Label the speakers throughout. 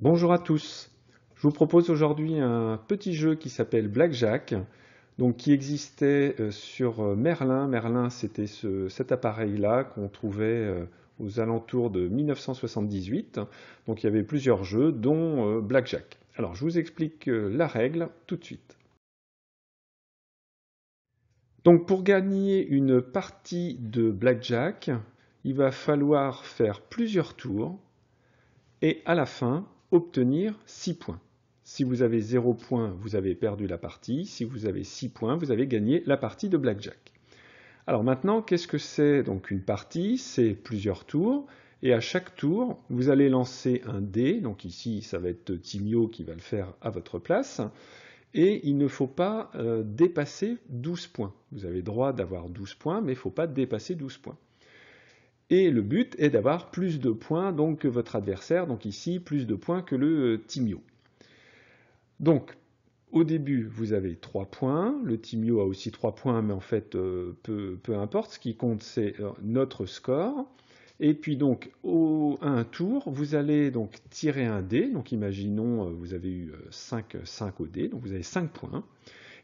Speaker 1: Bonjour à tous. Je vous propose aujourd'hui un petit jeu qui s'appelle Blackjack, donc qui existait euh, sur euh, Merlin. Merlin, c'était cet appareil-là qu'on trouvait euh, aux alentours de 1978. Donc il y avait plusieurs jeux, dont Blackjack. Alors je vous explique la règle tout de suite. Donc pour gagner une partie de Blackjack, il va falloir faire plusieurs tours et à la fin, obtenir 6 points. Si vous avez 0 points, vous avez perdu la partie. Si vous avez 6 points, vous avez gagné la partie de Blackjack. Alors maintenant, qu'est-ce que c'est donc une partie C'est plusieurs tours. Et à chaque tour, vous allez lancer un dé. Donc ici, ça va être Timio qui va le faire à votre place. Et il ne faut pas euh, dépasser 12 points. Vous avez droit d'avoir 12 points, mais il ne faut pas dépasser 12 points. Et le but est d'avoir plus de points donc, que votre adversaire, donc ici plus de points que le euh, Timio. Donc au début vous avez 3 points, le Timio a aussi 3 points mais en fait euh, peu, peu importe, ce qui compte c'est euh, notre score. Et puis donc au, un tour, vous allez donc tirer un dé, donc imaginons vous avez eu 5 au dé, donc vous avez 5 points.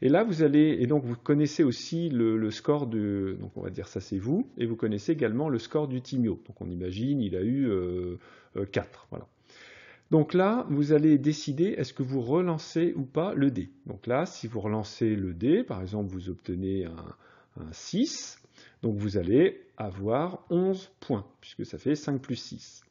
Speaker 1: Et là, vous allez, et donc vous connaissez aussi le, score de, donc on va dire ça c'est vous, et vous connaissez également le score du Timio. Donc on imagine, il a eu 4. Euh, euh, voilà. Donc là, vous allez décider est-ce que vous relancez ou pas le dé. Donc là, si vous relancez le dé, par exemple, vous obtenez un, un 6, donc vous allez avoir 11 points, puisque ça fait 5 plus 6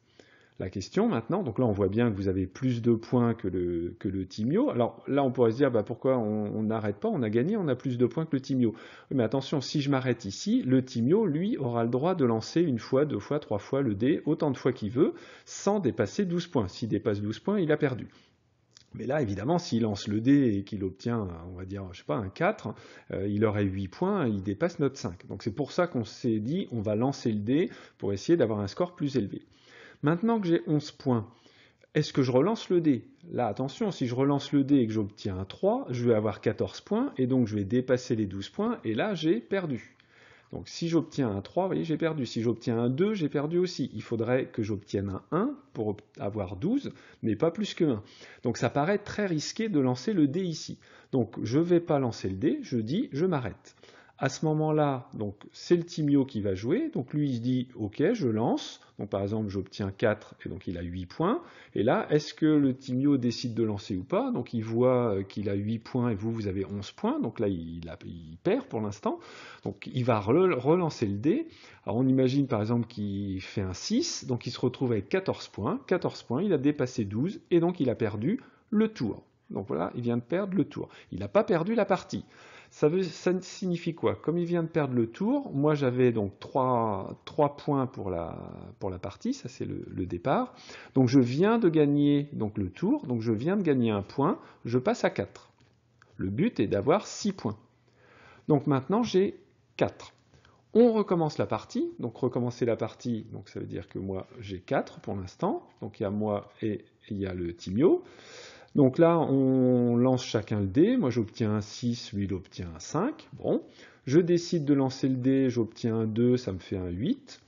Speaker 1: la question maintenant. Donc là, on voit bien que vous avez plus de points que le, Timio. Alors là, on pourrait se dire, bah, pourquoi on n'arrête pas On a gagné, on a plus de points que le Timio. Mais attention, si je m'arrête ici, le Timio, lui, aura le droit de lancer une fois, deux fois, trois fois le dé, autant de fois qu'il veut, sans dépasser 12 points. S'il dépasse 12 points, il a perdu. Mais là, évidemment, s'il lance le dé et qu'il obtient, on va dire, je sais pas, un 4, euh, il aurait 8 points, il dépasse notre 5. Donc c'est pour ça qu'on s'est dit, on va lancer le dé pour essayer d'avoir un score plus élevé. Maintenant que j'ai 11 points, est-ce que je relance le dé Là, attention, si je relance le dé et que j'obtiens un 3, je vais avoir 14 points, et donc je vais dépasser les 12 points, et là, j'ai perdu. Donc si j'obtiens un 3, vous voyez, j'ai perdu. Si j'obtiens un 2, j'ai perdu aussi. Il faudrait que j'obtienne un 1 pour avoir 12, mais pas plus que 1. Donc ça paraît très risqué de lancer le dé ici. Donc je ne vais pas lancer le dé, je dis je m'arrête. À ce moment-là, donc c'est le Timio qui va jouer. Donc lui, il se dit OK, je lance. Donc par exemple, j'obtiens 4 et donc il a 8 points. Et là, est-ce que le Timio décide de lancer ou pas Donc il voit euh, qu'il a 8 points et vous, vous avez 11 points. Donc là, il, il perd pour l'instant. Donc il va relancer le dé. Alors on imagine par exemple qu'il fait un 6. Donc il se retrouve avec 14 points. 14 points, il a dépassé 12 et donc il a perdu le tour. Donc voilà, il vient de perdre le tour. Il n'a pas perdu la partie. Ça, signifie quoi Comme il vient de perdre le tour, moi j'avais donc 3, points pour la, partie, ça c'est le, départ. Donc je viens de gagner donc le tour, donc je viens de gagner un point, je passe à 4. Le but est d'avoir 6 points. Donc maintenant j'ai 4. On recommence la partie, donc recommencer la partie, ça veut dire que moi j'ai 4 pour l'instant, donc il y a moi et il y a le Timio. Donc là, on lance chacun le dé. Moi, j'obtiens un 6, lui, il obtient un 5. Bon, je décide de lancer le dé, j'obtiens un 2, ça me fait un 8.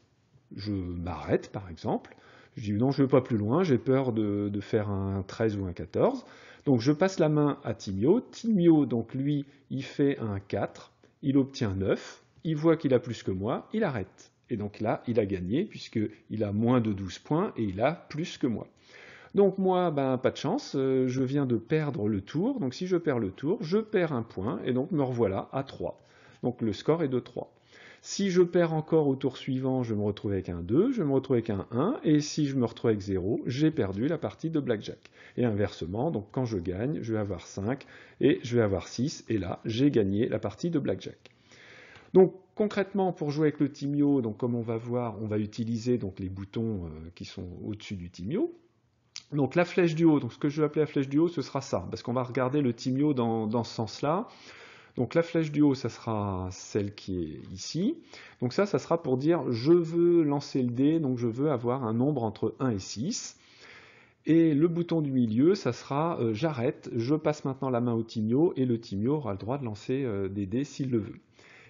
Speaker 1: Je m'arrête, par exemple. Je dis non, je ne veux pas plus loin, j'ai peur de, faire un 13 ou un 14. Donc je passe la main à Timio. Timio, donc lui, il fait un 4, il obtient 9, il voit qu'il a plus que moi, il arrête. Et donc là, il a gagné, puisqu'il a moins de 12 points et il a plus que moi. Donc moi, ben, pas de chance, euh, je viens de perdre le tour, donc si je perds le tour, je perds un point, et donc me revoilà à 3. Donc le score est de 3. Si je perds encore au tour suivant, je me retrouve avec un 2, je me retrouve avec un 1, et si je me retrouve avec 0, j'ai perdu la partie de Blackjack. Et inversement, donc quand je gagne, je vais avoir 5, et je vais avoir 6, et là, j'ai gagné la partie de Blackjack. Donc concrètement, pour jouer avec le Timio, donc comme on va voir, on va utiliser donc les boutons euh, qui sont au-dessus du Timio. Donc la flèche du haut, donc ce que je vais appeler la flèche du haut, ce sera ça, parce qu'on va regarder le timio dans, dans ce sens-là. Donc la flèche du haut, ça sera celle qui est ici. Donc ça, ça sera pour dire je veux lancer le dé, donc je veux avoir un nombre entre 1 et 6. Et le bouton du milieu, ça sera euh, j'arrête, je passe maintenant la main au timio, et le timio aura le droit de lancer euh, des dés s'il le veut.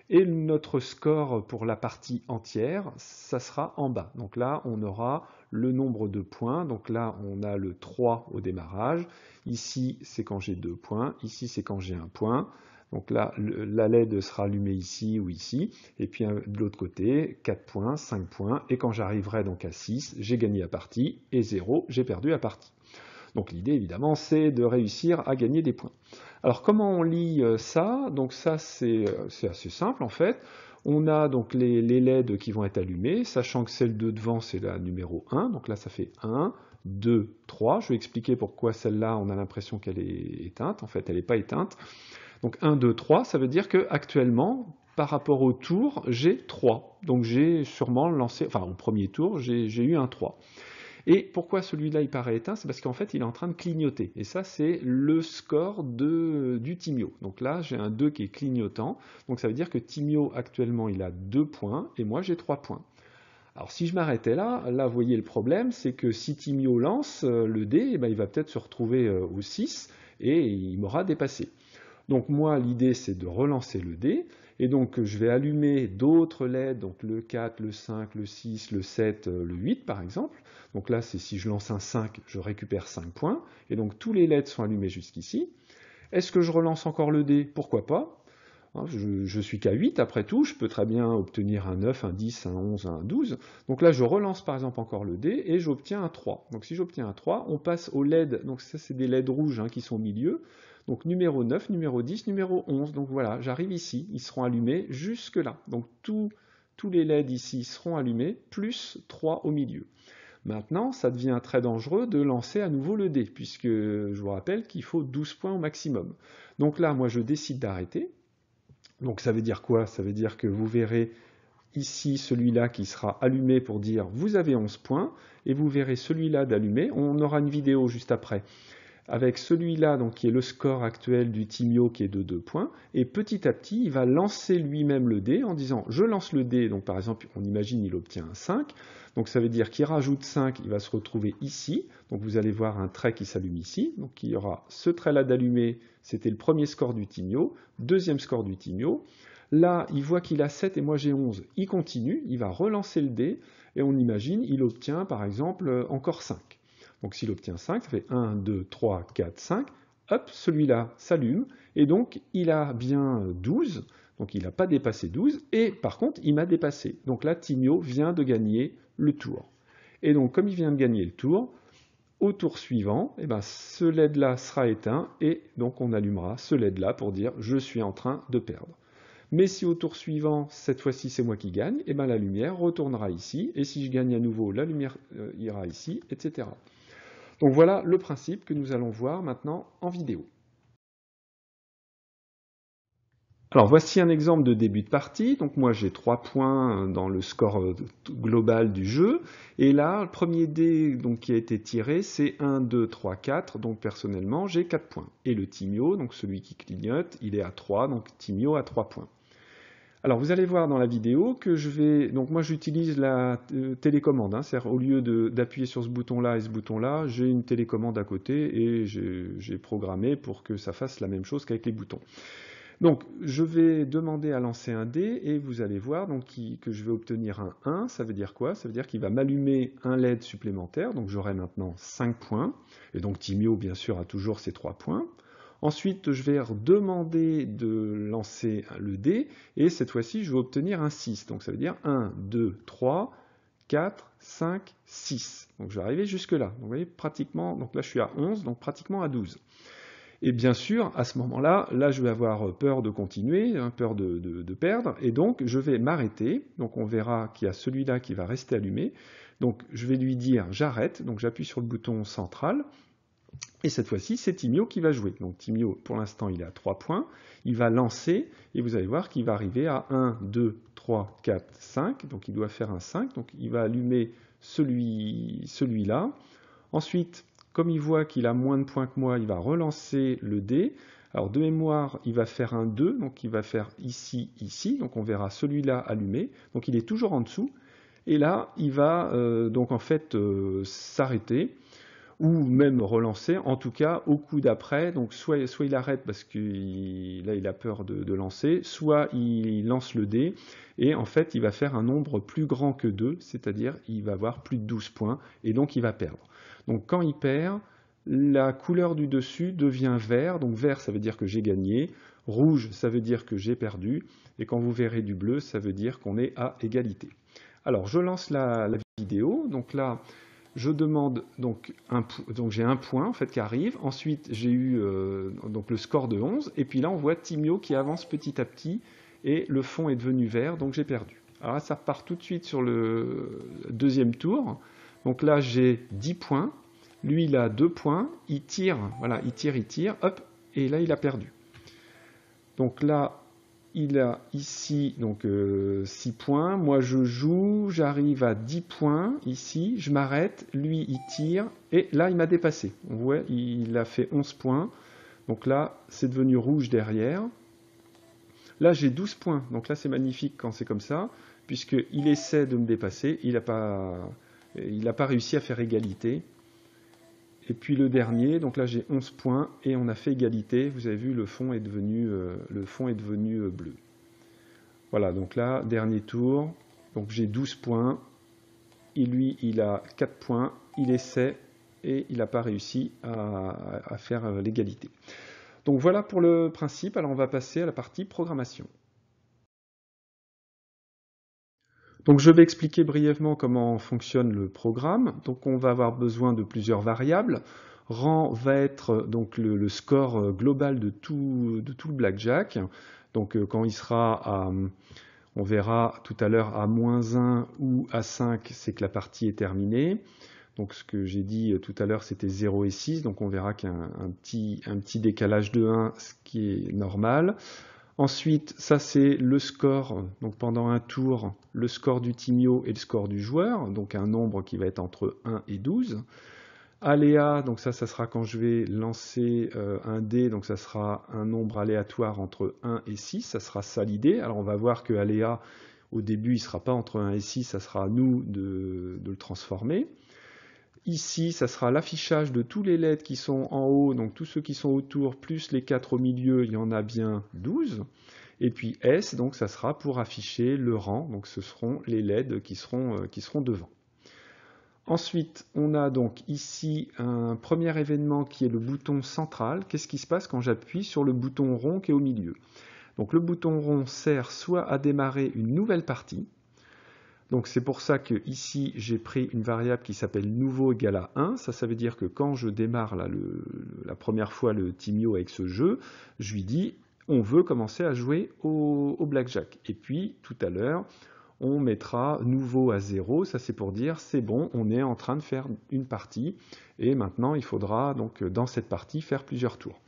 Speaker 1: Et notre score pour la partie entière, ça sera en bas. Donc là, on aura le nombre de points. Donc là, on a le 3 au démarrage. Ici, c'est quand j'ai 2 points. Ici, c'est quand j'ai 1 point. Donc là, la LED sera allumée ici ou ici. Et puis de l'autre côté, 4 points, 5 points. Et quand j'arriverai donc à 6, j'ai gagné la partie. Et 0, j'ai perdu la partie. Donc l'idée, évidemment, c'est de réussir à gagner des points. Alors comment on lit euh, ça Donc ça euh, c'est assez simple en fait. On a donc les, les, LED qui vont être allumés, sachant que celle de devant c'est la numéro 1, donc là ça fait 1, 2, 3. Je vais expliquer pourquoi celle-là on a l'impression qu'elle est éteinte, en fait elle n'est pas éteinte. Donc 1, 2, 3, ça veut dire qu'actuellement actuellement, par rapport au tour, j'ai 3. Donc j'ai sûrement lancé, enfin au premier tour, j'ai eu un 3. Et pourquoi celui-là il paraît éteint C'est parce qu'en fait il est en train de clignoter. Et ça c'est le score du Timio. Donc là j'ai un 2 qui est clignotant. Donc ça veut dire que Timio actuellement il a 2 points et moi j'ai 3 points. Alors si je m'arrêtais là, là vous voyez le problème, c'est que si Timio lance euh, le dé, eh ben, il va peut-être se retrouver euh, au 6 et il m'aura dépassé. Donc moi l'idée c'est de relancer le dé. Et donc je vais allumer d'autres LED, donc le 4, le 5, le 6, le 7, euh, le 8 par exemple. Donc là c'est si je lance un 5, je récupère 5 points. Et donc tous les LED sont allumés jusqu'ici. Est-ce que je relance encore le dé Pourquoi pas hein, je, suis qu'à 8 après tout, je peux très bien obtenir un 9, un 10, un 11, un 12. Donc là, je relance par exemple encore le dé et j'obtiens un 3. Donc si j'obtiens un 3, on passe au LED. Donc ça, c'est des LED rouges hein, qui sont au milieu. Donc numéro 9, numéro 10, numéro 11. Donc voilà, j'arrive ici, ils seront allumés jusque là. Donc tous les LED ici seront allumés, plus 3 au milieu. Maintenant, ça devient très dangereux de lancer à nouveau le dé, puisque je vous rappelle qu'il faut 12 points au maximum. Donc là, moi, je décide d'arrêter. Donc ça veut dire quoi Ça veut dire que vous verrez ici celui-là qui sera allumé pour dire vous avez 11 points, et vous verrez celui-là d'allumé. On aura une vidéo juste après avec celui-là, donc qui est le score actuel du Timio qui est de 2 points, et petit à petit, il va lancer lui-même le dé en disant je lance le dé, donc par exemple, on imagine il obtient un 5, donc ça veut dire qu'il rajoute 5, il va se retrouver ici, donc vous allez voir un trait qui s'allume ici, donc il y aura ce trait-là d'allumé, c'était le premier score du Timio, deuxième score du Timio, Là, il voit qu'il a 7 et moi j'ai 11. Il continue, il va relancer le dé et on imagine il obtient par exemple euh, encore 5. Donc s'il obtient 5, ça fait 1, 2, 3, 4, 5. Hop, celui-là s'allume. Et donc il a bien 12. Donc il n'a pas dépassé 12. Et par contre, il m'a dépassé. Donc là, Tigno vient de gagner le tour. Et donc comme il vient de gagner le tour, au tour suivant, eh ben, ce LED-là sera éteint et donc on allumera ce LED-là pour dire je suis en train de perdre. Mais si au tour suivant, cette fois-ci c'est moi qui gagne, et eh ben, la lumière retournera ici et si je gagne à nouveau, la lumière euh, ira ici, etc. Donc voilà le principe que nous allons voir maintenant en vidéo. Alors voici un exemple de début de partie. Donc moi j'ai trois points dans le score euh, global du jeu. Et là, le premier dé qui a été tiré, c'est 1, 2, 3, 4. Donc personnellement, j'ai 4 points. Et le Timio, donc celui qui clignote, il est à 3, donc Timio a 3 points. Alors vous allez voir dans la vidéo que je vais... Donc moi j'utilise la euh, télécommande, hein. c'est-à-dire au lieu d'appuyer sur ce bouton-là et ce bouton-là, j'ai une télécommande à côté et j'ai programmé pour que ça fasse la même chose qu'avec les boutons. Donc je vais demander à lancer un dé et vous allez voir que je vais obtenir un 1, ça veut dire quoi Ça veut dire qu'il va m'allumer un LED supplémentaire, donc j'aurai maintenant 5 points, et donc Timio bien sûr a toujours ses 3 points. Ensuite, je vais redemander de lancer le dé, et cette fois-ci, je vais obtenir un 6. Donc ça veut dire 1, 2, 3, 4, 5, 6. Donc je vais arriver jusque-là. Vous voyez, pratiquement, donc là je suis à 11, donc pratiquement à 12. Et bien sûr, à ce moment-là, là je vais avoir peur de continuer, hein, peur de, perdre, et donc je vais m'arrêter. Donc on verra qu'il y a celui-là qui va rester allumé. Donc je vais lui dire j'arrête, donc j'appuie sur le bouton central, et cette fois-ci, c'est Timio qui va jouer. Donc Timio, pour l'instant, il est à 3 points. Il va lancer et vous allez voir qu'il va arriver à 1, 2, 3, 4, 5. Donc il doit faire un 5. Donc il va allumer celui, là Ensuite, comme il voit qu'il a moins de points que moi, il va relancer le dé. Alors de mémoire, il va faire un 2, donc il va faire ici, ici. Donc on verra celui-là allumé. Donc il est toujours en dessous. Et là, il va euh, donc en fait euh, s'arrêter ou même relancer, en tout cas au coup d'après. Donc soit, il arrête parce que là il a peur de, lancer, soit il, lance le dé et en fait il va faire un nombre plus grand que 2, c'est-à-dire il va avoir plus de 12 points et donc il va perdre. Donc quand il perd, la couleur du dessus devient vert, donc vert ça veut dire que j'ai gagné, rouge ça veut dire que j'ai perdu, et quand vous verrez du bleu ça veut dire qu'on est à égalité. Alors je lance la, la vidéo, donc là je demande donc un donc j'ai un point en fait qui arrive. Ensuite, j'ai eu euh, donc le score de 11 et puis là on voit Timio qui avance petit à petit et le fond est devenu vert donc j'ai perdu. Alors ça repart tout de suite sur le deuxième tour. Donc là, j'ai 10 points. Lui, il a 2 points. Il tire, voilà, il tire, il tire, hop, et là, il a perdu. Donc là, il a ici donc 6 euh, points. Moi, je joue, j'arrive à 10 points ici, je m'arrête, lui, il tire, et là, il m'a dépassé. On voit, il a fait 11 points. Donc là, c'est devenu rouge derrière. Là, j'ai 12 points. Donc là, c'est magnifique quand c'est comme ça, puisqu'il essaie de me dépasser. Il n'a pas réussi à faire égalité. Et puis le dernier, donc là j'ai 11 points et on a fait égalité. Vous avez vu, le fond est devenu, euh, le fond est devenu euh, bleu. Voilà, donc là, dernier tour. Donc j'ai 12 points. Et lui, il a 4 points. Il essaie et il n'a pas réussi à, à faire euh, l'égalité. Donc voilà pour le principe. Alors on va passer à la partie programmation. Donc je vais expliquer brièvement comment fonctionne le programme. Donc on va avoir besoin de plusieurs variables. Rang va être euh, donc le, score euh, global de tout, le blackjack. Donc euh, quand il sera à, on verra tout à l'heure à moins 1 ou à 5, c'est que la partie est terminée. Donc ce que j'ai dit tout à l'heure, c'était 0 et 6, donc on verra qu'il y a petit, un, petit, décalage de 1, ce qui est normal. Ensuite, ça c'est le score, donc pendant un tour, le score du tigno et le score du joueur, donc un nombre qui va être entre 1 et 12. Aléa, donc ça, ça sera quand je vais lancer euh, un dé, donc ça sera un nombre aléatoire entre 1 et 6, ça sera ça l'idée. Alors on va voir que aléa, au début, il ne sera pas entre 1 et 6, ça sera à nous de le transformer. Ici, ça sera l'affichage de tous les LEDs qui sont en haut, donc tous ceux qui sont autour, plus les 4 au milieu, il y en a bien 12. Et puis S, donc ça sera pour afficher le rang, donc ce seront les LED qui seront, euh, qui seront devant. Ensuite, on a donc ici un premier événement qui est le bouton central. Qu'est-ce qui se passe quand j'appuie sur le bouton rond qui est au milieu Donc le bouton rond sert soit à démarrer une nouvelle partie, donc c'est pour ça que ici j'ai pris une variable qui s'appelle nouveau égal à 1. Ça, ça veut dire que quand je démarre la première fois le Timio avec ce jeu, je lui dis on veut commencer à jouer au, blackjack. Et puis tout à l'heure, on mettra nouveau à 0. Ça c'est pour dire c'est bon, on est en train de faire une partie. Et maintenant il faudra donc dans cette partie faire plusieurs tours.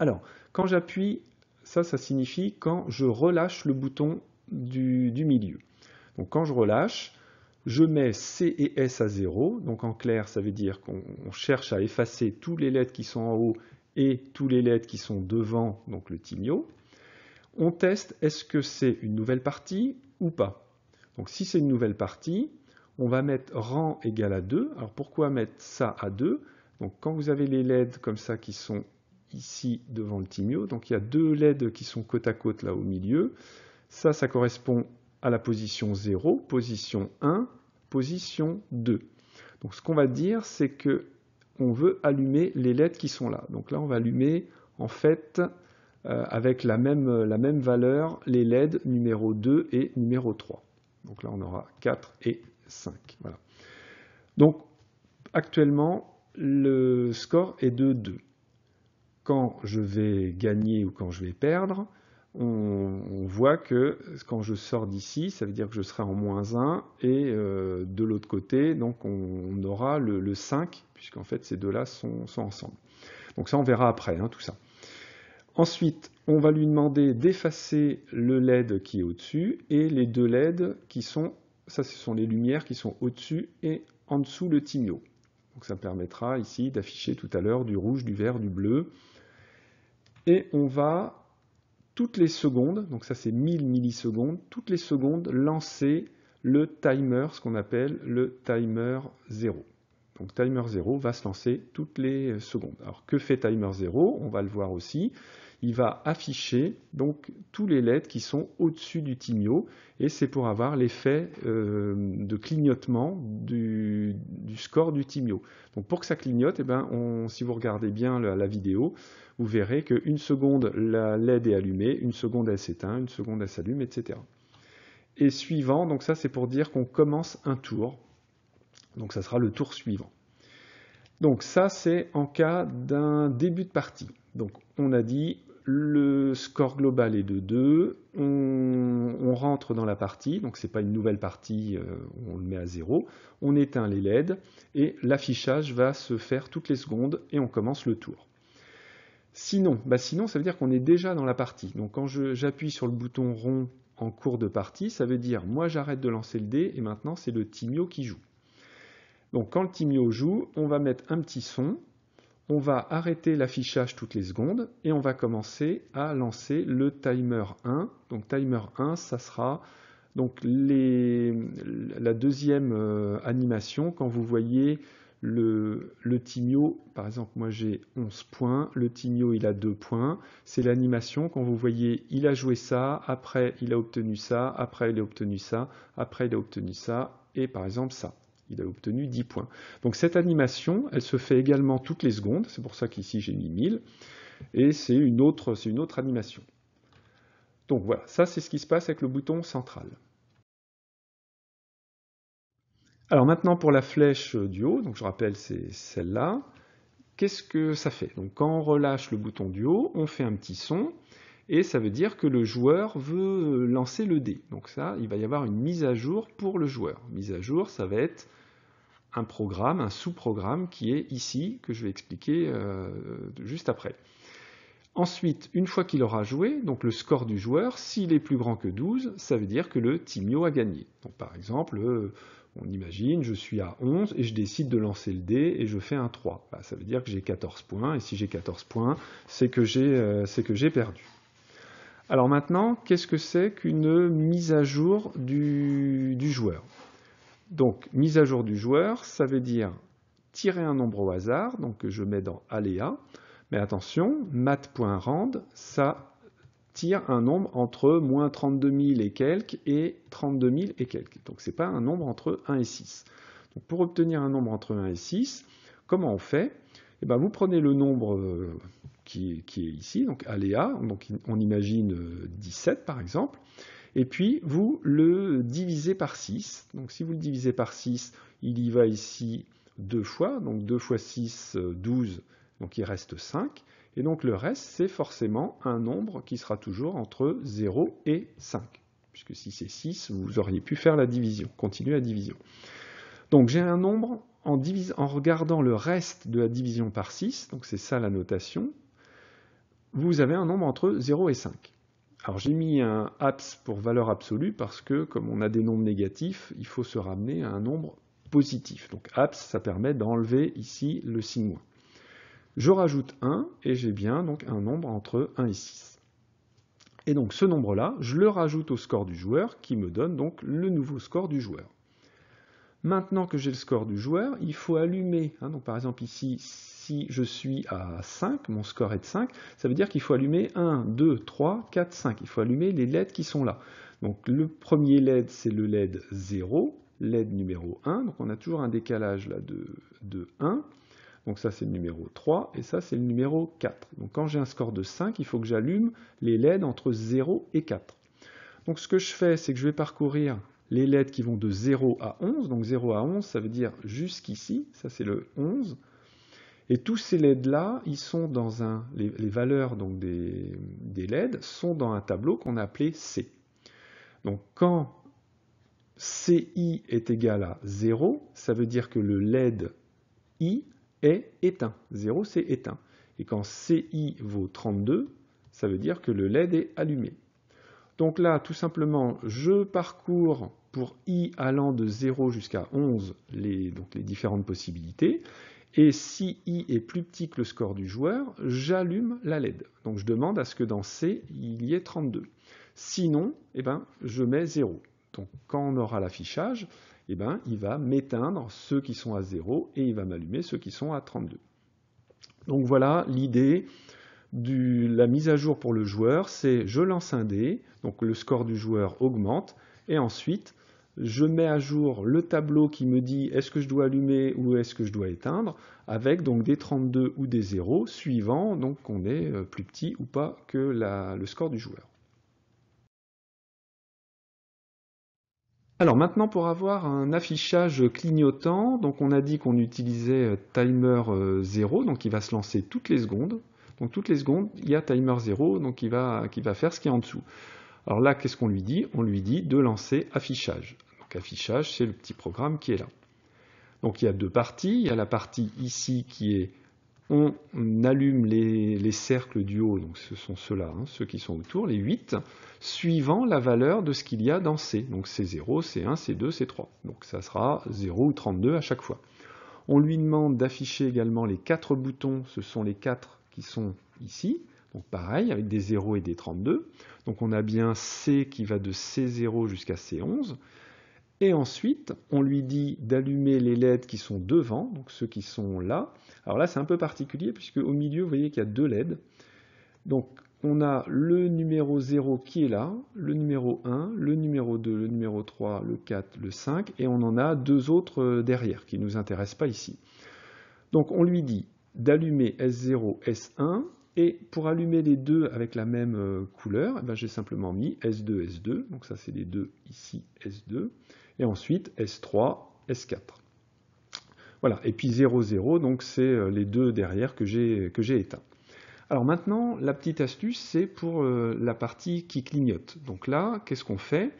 Speaker 1: Alors quand j'appuie, ça ça signifie quand je relâche le bouton du milieu. Donc quand je relâche, je mets C et S à 0. Donc en clair, ça veut dire qu'on cherche à effacer tous les LEDs qui sont en haut et tous les LEDs qui sont devant, donc le tignot. On teste est-ce que c'est une nouvelle partie ou pas. Donc si c'est une nouvelle partie, on va mettre rang égal à 2. Alors pourquoi mettre ça à 2 Donc quand vous avez les LEDs comme ça qui sont ici devant le tignot, donc il y a deux LEDs qui sont côte à côte là au milieu, ça, ça correspond à la position 0, position 1, position 2. Donc ce qu'on va dire, c'est que on veut allumer les LED qui sont là. Donc là, on va allumer en fait euh, avec la même, euh, la même valeur les LED numéro 2 et numéro 3. Donc là, on aura 4 et 5. Voilà. Donc actuellement, le score est de 2. Quand je vais gagner ou quand je vais perdre, on, voit que quand je sors d'ici, ça veut dire que je serai en moins 1, et euh, de l'autre côté, donc on, aura le, 5, puisqu'en fait ces deux-là sont, ensemble. Donc ça, on verra après, hein, tout ça. Ensuite, on va lui demander d'effacer le LED qui est au-dessus, et les deux LED qui sont, ça ce sont les lumières qui sont au-dessus et en dessous le tigno. Donc ça permettra ici d'afficher tout à l'heure du rouge, du vert, du bleu. Et on va toutes les secondes, donc ça c'est 1000 millisecondes, toutes les secondes lancer le timer, ce qu'on appelle le timer 0. Donc timer 0 va se lancer toutes les secondes. Alors que fait timer 0 On va le voir aussi il va afficher donc tous les LED qui sont au-dessus du Timio et c'est pour avoir l'effet euh, de clignotement du, score du Timio. Donc pour que ça clignote, et eh ben on, si vous regardez bien la, vidéo, vous verrez qu'une seconde la LED est allumée, une seconde elle s'éteint, une seconde elle s'allume, etc. Et suivant, donc ça c'est pour dire qu'on commence un tour. Donc ça sera le tour suivant. Donc ça c'est en cas d'un début de partie. Donc on a dit le score global est de 2, on, rentre dans la partie, donc ce n'est pas une nouvelle partie, euh, on le met à 0, on éteint les LED, et l'affichage va se faire toutes les secondes, et on commence le tour. Sinon, bah sinon ça veut dire qu'on est déjà dans la partie. Donc quand j'appuie sur le bouton rond en cours de partie, ça veut dire moi j'arrête de lancer le dé, et maintenant c'est le Timio qui joue. Donc quand le Timio joue, on va mettre un petit son, on va arrêter l'affichage toutes les secondes et on va commencer à lancer le timer 1. Donc timer 1, ça sera donc la deuxième euh, animation quand vous voyez le, le Tigno, par exemple moi j'ai 11 points, le Tigno il a 2 points, c'est l'animation quand vous voyez il a joué ça, après il a obtenu ça, après il a obtenu ça, après il a obtenu ça, et par exemple ça. Il a obtenu 10 points. Donc cette animation, elle se fait également toutes les secondes. C'est pour ça qu'ici j'ai mis 1000. Et c'est une, autre, animation. Donc voilà, ça c'est ce qui se passe avec le bouton central. Alors maintenant pour la flèche euh, du haut, donc je rappelle c'est celle-là, qu'est-ce que ça fait Donc quand on relâche le bouton du haut, on fait un petit son, et ça veut dire que le joueur veut lancer le dé. Donc ça, il va y avoir une mise à jour pour le joueur. Mise à jour, ça va être un programme, un sous-programme qui est ici, que je vais expliquer euh, juste après. Ensuite, une fois qu'il aura joué, donc le score du joueur, s'il est plus grand que 12, ça veut dire que le Timio a gagné. Donc par exemple, euh, on imagine, je suis à 11 et je décide de lancer le dé et je fais un 3. Bah, ça veut dire que j'ai 14 points, et si j'ai 14 points, c'est que j'ai euh, perdu. Alors maintenant, qu'est-ce que c'est qu'une mise à jour du, joueur Donc, mise à jour du joueur, ça veut dire tirer un nombre au hasard, donc je mets dans aléa, mais attention, mat.rand, ça tire un nombre entre moins 32 000 et quelques et 32 000 et quelques. Donc ce n'est pas un nombre entre 1 et 6. Donc pour obtenir un nombre entre 1 et 6, comment on fait eh bien, Vous prenez le nombre euh, qui, est ici, donc aléa, donc on imagine 17 euh, par exemple, et puis vous le divisez par 6. Donc si vous le divisez par 6, il y va ici deux fois, donc 2 fois 6, 12, euh, donc il reste 5. Et donc le reste, c'est forcément un nombre qui sera toujours entre 0 et 5. Puisque si c'est 6, vous auriez pu faire la division, continuer la division. Donc j'ai un nombre en, en regardant le reste de la division par 6, donc c'est ça la notation, vous avez un nombre entre 0 et 5. Alors j'ai mis un abs pour valeur absolue parce que comme on a des nombres négatifs, il faut se ramener à un nombre positif. Donc abs, ça permet d'enlever ici le signe moins. Je rajoute 1 et j'ai bien donc un nombre entre 1 et 6. Et donc ce nombre-là, je le rajoute au score du joueur qui me donne donc le nouveau score du joueur. Maintenant que j'ai le score du joueur, il faut allumer, hein, par exemple ici si je suis à 5, mon score est de 5, ça veut dire qu'il faut allumer 1, 2, 3, 4, 5. Il faut allumer les LED qui sont là. Donc le premier LED, c'est le LED 0, LED numéro 1. Donc on a toujours un décalage là de, de 1. Donc ça, c'est le numéro 3 et ça, c'est le numéro 4. Donc quand j'ai un score de 5, il faut que j'allume les LED entre 0 et 4. Donc ce que je fais, c'est que je vais parcourir les LED qui vont de 0 à 11. Donc 0 à 11, ça veut dire jusqu'ici, ça c'est le 11. Et tous ces LED-là, ils sont dans un, les, valeurs donc des, des LED sont dans un tableau qu'on a appelé C. Donc quand CI est égal à 0, ça veut dire que le LED I est éteint. 0, c'est éteint. Et quand CI vaut 32, ça veut dire que le LED est allumé. Donc là, tout simplement, je parcours pour i allant de 0 jusqu'à 11 les différentes possibilités. Et si i est plus petit que le score du joueur, j'allume la LED. Donc je demande à ce que dans C, il y ait 32. Sinon, eh ben, je mets 0. Donc quand on aura l'affichage, eh ben, il va m'éteindre ceux qui sont à 0 et il va m'allumer ceux qui sont à 32. Donc voilà l'idée de la mise à jour pour le joueur, c'est je lance un dé, donc le score du joueur augmente, et ensuite je mets à jour le tableau qui me dit est-ce que je dois allumer ou est-ce que je dois éteindre, avec donc des 32 ou des 0, suivant donc qu'on est euh, plus petit ou pas que le score du joueur. Alors maintenant pour avoir un affichage clignotant, donc on a dit qu'on utilisait euh, timer 0, euh, donc il va se lancer toutes les secondes. Donc toutes les secondes, il y a timer 0, donc il va, qui va faire ce qui est en dessous. Alors là, qu'est-ce qu'on lui dit On lui dit de lancer affichage. Donc affichage, c'est le petit programme qui est là. Donc il y a deux parties. Il y a la partie ici qui est on allume les, cercles du haut, donc ce sont ceux-là, hein, ceux qui sont autour, les 8, suivant la valeur de ce qu'il y a dans C. Donc c'est 0, c'est 1, c'est 2, c'est 3. Donc ça sera 0 ou 32 à chaque fois. On lui demande d'afficher également les quatre boutons, ce sont les quatre qui sont ici, donc pareil, avec des 0 et des 32. Donc on a bien C qui va de C0 jusqu'à C11. Et ensuite, on lui dit d'allumer les LED qui sont devant, donc ceux qui sont là. Alors là, c'est un peu particulier, puisque au milieu, vous voyez qu'il y a deux LED. Donc on a le numéro 0 qui est là, le numéro 1, le numéro 2, le numéro 3, le 4, le 5, et on en a deux autres euh, derrière, qui ne nous intéressent pas ici. Donc on lui dit d'allumer S0, S1, et pour allumer les deux avec la même euh, couleur, eh ben, j'ai simplement mis S2, S2. Donc ça, c'est les deux ici, S2. Et ensuite, S3, S4. Voilà. Et puis 0, 0, donc c'est euh, les deux derrière que j'ai éteint. Alors maintenant, la petite astuce, c'est pour euh, la partie qui clignote. Donc là, qu'est-ce qu'on fait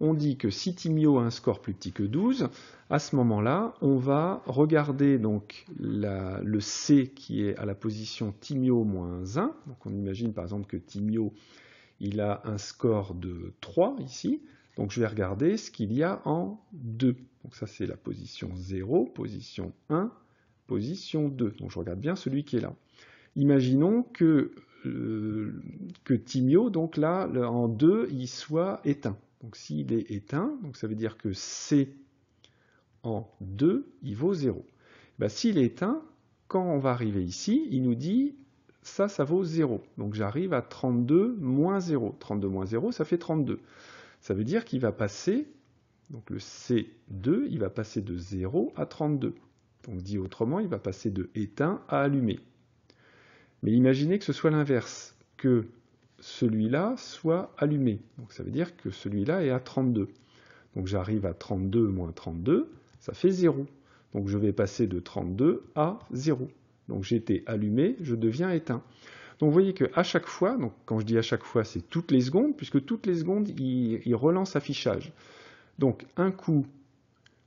Speaker 1: on dit que si Timio a un score plus petit que 12, à ce moment-là, on va regarder donc le C qui est à la position Timio moins 1. Donc on imagine par exemple que Timio il a un score de 3 ici. Donc je vais regarder ce qu'il y a en 2. Donc ça c'est la position 0, position 1, position 2. Donc je regarde bien celui qui est là. Imaginons que, euh, que Timio, donc là, en 2, il soit éteint. Donc s'il est éteint, donc ça veut dire que C en 2, il vaut 0. Eh ben, s'il est éteint, quand on va arriver ici, il nous dit ça, ça vaut 0. Donc j'arrive à 32 moins 0. 32 moins 0, ça fait 32. Ça veut dire qu'il va passer, donc le C2, il va passer de 0 à 32. Donc dit autrement, il va passer de éteint à allumé. Mais imaginez que ce soit l'inverse, que celui-là soit allumé. Donc ça veut dire que celui-là est à 32. Donc j'arrive à 32 moins 32, ça fait 0. Donc je vais passer de 32 à 0. Donc j'étais allumé, je deviens éteint. Donc vous voyez qu'à chaque fois, quand je dis à chaque fois, c'est toutes les secondes, puisque toutes les secondes, il, il, relance affichage. Donc un coup,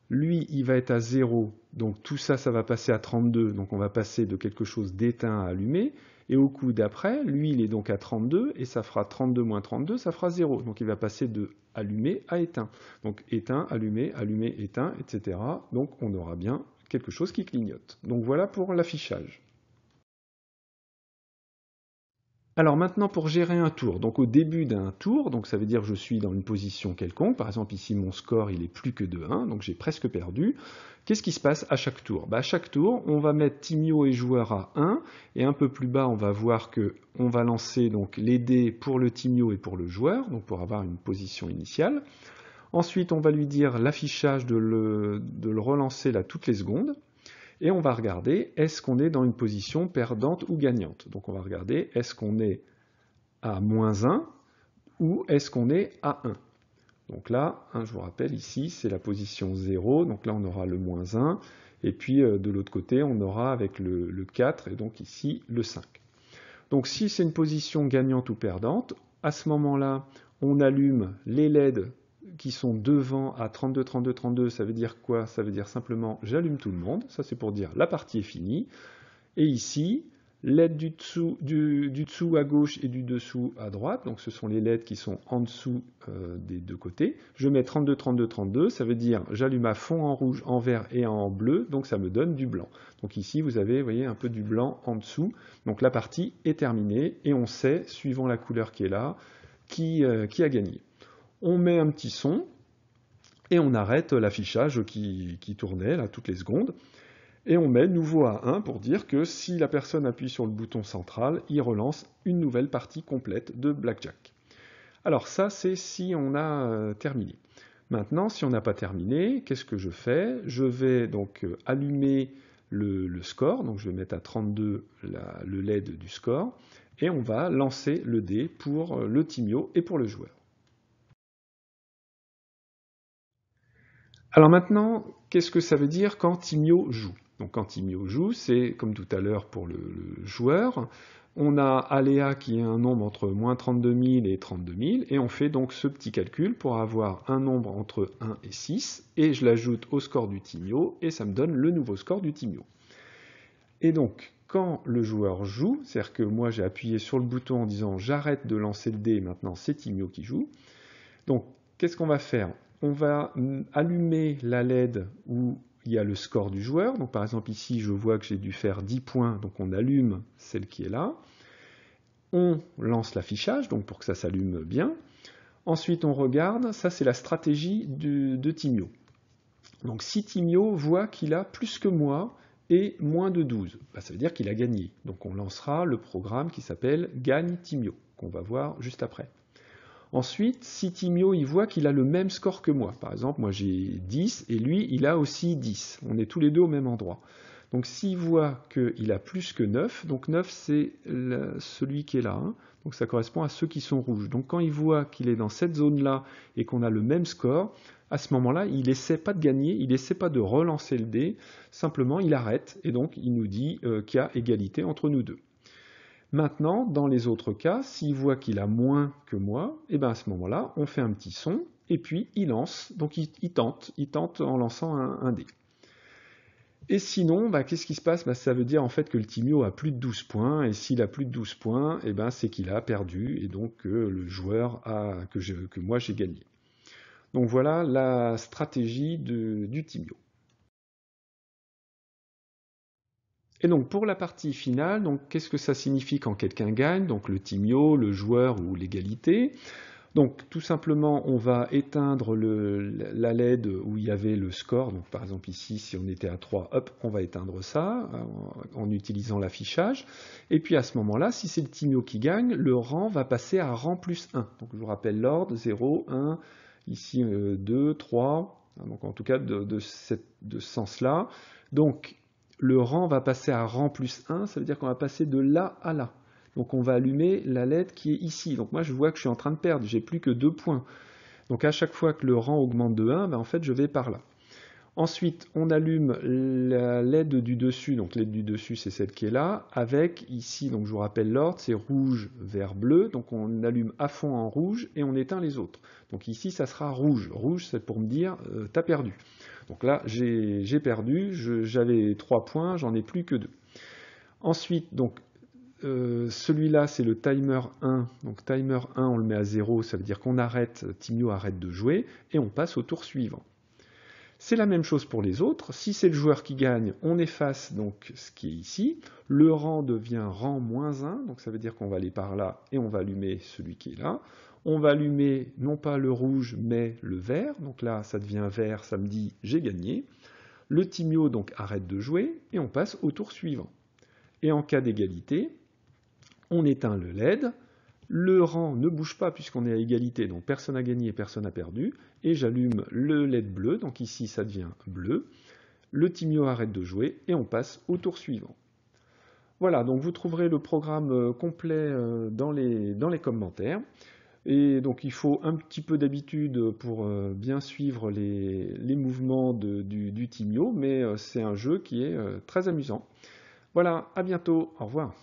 Speaker 1: lui, il va être à 0, donc tout ça, ça va passer à 32, donc on va passer de quelque chose d'éteint à allumé. Et au coup d'après, lui, il est donc à 32, et ça fera 32 moins 32, ça fera 0. Donc il va passer de allumé à éteint. Donc éteint, allumé, allumé, éteint, etc. Donc on aura bien quelque chose qui clignote. Donc voilà pour l'affichage. Alors maintenant pour gérer un tour, donc au début d'un tour, donc ça veut dire que je suis dans une position quelconque, par exemple ici mon score il est plus que de 1, donc j'ai presque perdu, qu'est-ce qui se passe à chaque tour bah, À chaque tour on va mettre Timio et joueur à 1, et un peu plus bas on va voir que on va lancer donc les dés pour le Timio et pour le joueur, donc pour avoir une position initiale. Ensuite on va lui dire l'affichage de, de le relancer là toutes les secondes, et on va regarder est-ce qu'on est dans une position perdante ou gagnante. Donc on va regarder est-ce qu'on est à moins 1 ou est-ce qu'on est à 1. Donc là, je vous rappelle, ici, c'est la position 0, donc là on aura le moins 1, et puis euh, de l'autre côté, on aura avec le, le 4, et donc ici, le 5. Donc si c'est une position gagnante ou perdante, à ce moment-là, on allume les LED qui sont devant à 32, 32, 32, ça veut dire quoi Ça veut dire simplement j'allume tout le monde, ça c'est pour dire la partie est finie. Et ici, LED du dessous, à gauche et du dessous à droite, donc ce sont les LED qui sont en dessous euh, des deux côtés. Je mets 32, 32, 32, ça veut dire j'allume à fond en rouge, en vert et en bleu, donc ça me donne du blanc. Donc ici, vous avez voyez, un peu du blanc en dessous. Donc la partie est terminée et on sait, suivant la couleur qui est là, qui euh, a gagné on met un petit son et on arrête l'affichage qui, tournait là toutes les secondes. Et on met nouveau à 1 pour dire que si la personne appuie sur le bouton central, il relance une nouvelle partie complète de Blackjack. Alors ça, c'est si on a euh, terminé. Maintenant, si on n'a pas terminé, qu'est-ce que je fais Je vais donc euh, allumer le, score, donc je vais mettre à 32 le LED du score, et on va lancer le dé pour euh, le Timio et pour le joueur. Alors maintenant, qu'est-ce que ça veut dire quand Timio joue Donc quand Timio joue, c'est comme tout à l'heure pour le, joueur, on a aléa qui est un nombre entre moins 32 000 et 32 000, et on fait donc ce petit calcul pour avoir un nombre entre 1 et 6, et je l'ajoute au score du Timio, et ça me donne le nouveau score du Timio. Et donc, quand le joueur joue, c'est-à-dire que moi j'ai appuyé sur le bouton en disant j'arrête de lancer le dé, maintenant c'est Timio qui joue, donc qu'est-ce qu'on va faire on va mm, allumer la LED où il y a le score du joueur. Donc par exemple ici, je vois que j'ai dû faire 10 points, donc on allume celle qui est là. On lance l'affichage, donc pour que ça s'allume bien. Ensuite, on regarde, ça c'est la stratégie de, Timio. Donc si Timio voit qu'il a plus que moi et moins de 12, bah, ça veut dire qu'il a gagné. Donc on lancera le programme qui s'appelle Gagne Timio, qu'on va voir juste après. Ensuite, si Timio il voit qu'il a le même score que moi, par exemple, moi j'ai 10 et lui il a aussi 10, on est tous les deux au même endroit. Donc s'il voit qu'il a plus que 9, donc 9 c'est celui qui est là, hein. donc ça correspond à ceux qui sont rouges. Donc quand il voit qu'il est dans cette zone-là et qu'on a le même score, à ce moment-là, il n'essaie pas de gagner, il n'essaie pas de relancer le dé, simplement il arrête et donc il nous dit euh, qu'il y a égalité entre nous deux. Maintenant, dans les autres cas, s'il voit qu'il a moins que moi, et eh bien à ce moment-là, on fait un petit son, et puis il lance, donc il, tente, il tente en lançant un, dé. Et sinon, bah, qu'est-ce qui se passe bah, Ça veut dire en fait que le Timio a plus de 12 points, et s'il a plus de 12 points, et eh ben, c'est qu'il a perdu, et donc que euh, le joueur a, que, que moi j'ai gagné. Donc voilà la stratégie du Timio. Et donc pour la partie finale, qu'est-ce que ça signifie quand quelqu'un gagne Donc le timio, le joueur ou l'égalité. Donc tout simplement, on va éteindre la LED où il y avait le score. Donc par exemple ici, si on était à 3, hop, on va éteindre ça euh, en, utilisant l'affichage. Et puis à ce moment-là, si c'est le Timio qui gagne, le rang va passer à rang plus 1. Donc je vous rappelle l'ordre 0, 1, ici 2, euh, 3. Hein, donc en tout cas de, de ce sens-là. Donc le rang va passer à rang plus 1, ça veut dire qu'on va passer de là à là. Donc on va allumer la LED qui est ici. Donc moi je vois que je suis en train de perdre, j'ai plus que deux points. Donc à chaque fois que le rang augmente de 1, ben, en fait je vais par là. Ensuite, on allume la LED du dessus, donc LED du dessus c'est celle qui est là, avec ici, donc je vous rappelle l'ordre, c'est rouge, vert, bleu, donc on allume à fond en rouge et on éteint les autres. Donc ici ça sera rouge, rouge c'est pour me dire euh, t'as perdu. Donc là, j'ai perdu, j'avais 3 points, j'en ai plus que 2. Ensuite, donc, euh, celui-là, c'est le timer 1. Donc timer 1, on le met à 0, ça veut dire qu'on arrête, Timio arrête de jouer, et on passe au tour suivant. C'est la même chose pour les autres. Si c'est le joueur qui gagne, on efface donc ce qui est ici. Le rang devient rang moins 1, donc ça veut dire qu'on va aller par là et on va allumer celui qui est là. On va allumer non pas le rouge, mais le vert. Donc là, ça devient vert, ça me dit j'ai gagné. Le timio donc arrête de jouer et on passe au tour suivant. Et en cas d'égalité, on éteint le LED. Le rang ne bouge pas puisqu'on est à égalité, donc personne n'a gagné, personne n'a perdu. Et j'allume le LED bleu, donc ici ça devient bleu. Le Timio arrête de jouer et on passe au tour suivant. Voilà, donc vous trouverez le programme euh, complet euh, dans les, dans les commentaires. Et donc il faut un petit peu d'habitude pour euh, bien suivre les, mouvements du, du mais euh, c'est un jeu qui est euh, très amusant. Voilà, à bientôt, au revoir.